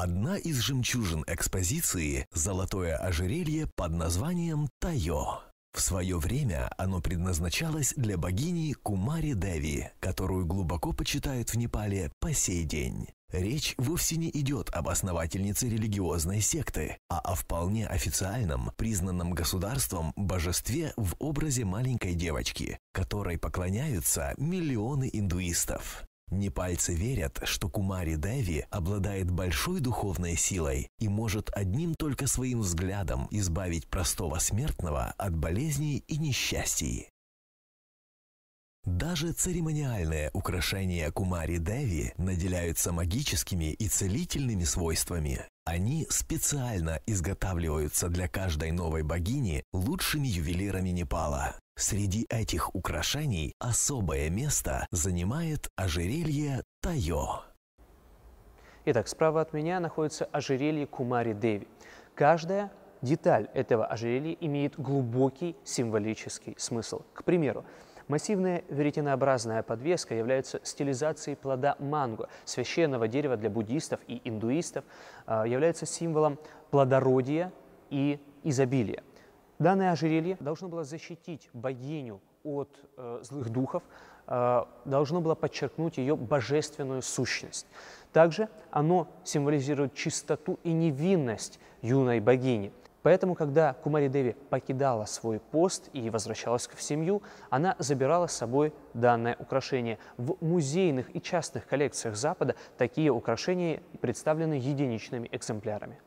Одна из жемчужин экспозиции – золотое ожерелье под названием Тайо. В свое время оно предназначалось для богини Кумари Деви, которую глубоко почитают в Непале по сей день. Речь вовсе не идет об основательнице религиозной секты, а о вполне официальном, признанном государством божестве в образе маленькой девочки, которой поклоняются миллионы индуистов. Непальцы верят, что Кумари Деви обладает большой духовной силой и может одним только своим взглядом избавить простого смертного от болезней и несчастий. Даже церемониальные украшения Кумари Деви наделяются магическими и целительными свойствами. Они специально изготавливаются для каждой новой богини лучшими ювелирами Непала. Среди этих украшений особое место занимает ожерелье Тайо. Итак, справа от меня находится ожерелье Кумари Деви. Каждая деталь этого ожерелья имеет глубокий символический смысл. К примеру, Массивная веретенообразная подвеска является стилизацией плода манго, священного дерева для буддистов и индуистов, а, является символом плодородия и изобилия. Данное ожерелье должно было защитить богиню от э, злых духов, э, должно было подчеркнуть ее божественную сущность. Также оно символизирует чистоту и невинность юной богини. Поэтому, когда Кумари Деви покидала свой пост и возвращалась в семью, она забирала с собой данное украшение. В музейных и частных коллекциях Запада такие украшения представлены единичными экземплярами.